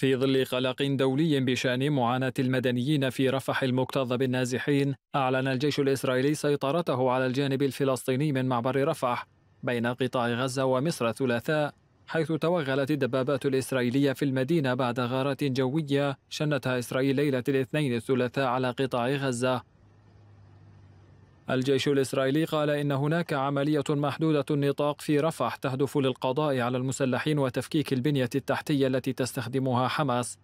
في ظل قلق دولي بشان معاناه المدنيين في رفح المكتظ بالنازحين اعلن الجيش الاسرائيلي سيطرته على الجانب الفلسطيني من معبر رفح بين قطاع غزه ومصر الثلاثاء حيث توغلت الدبابات الإسرائيلية في المدينة بعد غارات جوية شنتها إسرائيل ليلة الاثنين الثلاثاء على قطاع غزة الجيش الإسرائيلي قال إن هناك عملية محدودة النطاق في رفح تهدف للقضاء على المسلحين وتفكيك البنية التحتية التي تستخدمها حماس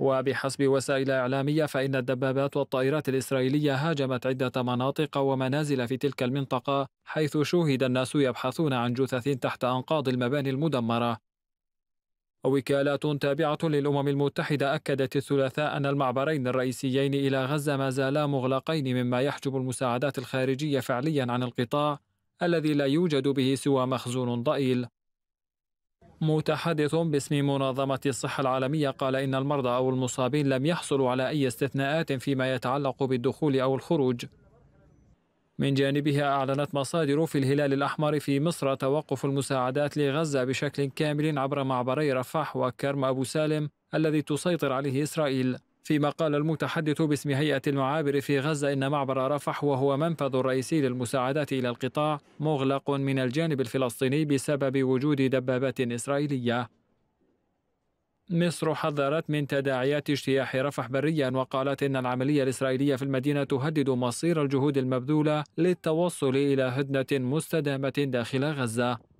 وبحسب وسائل إعلامية فإن الدبابات والطائرات الإسرائيلية هاجمت عدة مناطق ومنازل في تلك المنطقة حيث شوهد الناس يبحثون عن جثث تحت أنقاض المباني المدمرة وكالات تابعة للأمم المتحدة أكدت الثلاثاء أن المعبرين الرئيسيين إلى غزة ما زالا مغلقين مما يحجب المساعدات الخارجية فعليا عن القطاع الذي لا يوجد به سوى مخزون ضئيل متحدث باسم منظمة الصحة العالمية قال إن المرضى أو المصابين لم يحصلوا على أي استثناءات فيما يتعلق بالدخول أو الخروج من جانبها أعلنت مصادر في الهلال الأحمر في مصر توقف المساعدات لغزة بشكل كامل عبر معبري رفح وكرم أبو سالم الذي تسيطر عليه إسرائيل فيما قال المتحدث باسم هيئة المعابر في غزة إن معبر رفح وهو منفذ رئيسي للمساعدات إلى القطاع مغلق من الجانب الفلسطيني بسبب وجود دبابات إسرائيلية مصر حذرت من تداعيات اجتياح رفح بريا وقالت إن العملية الإسرائيلية في المدينة تهدد مصير الجهود المبذولة للتوصل إلى هدنة مستدامة داخل غزة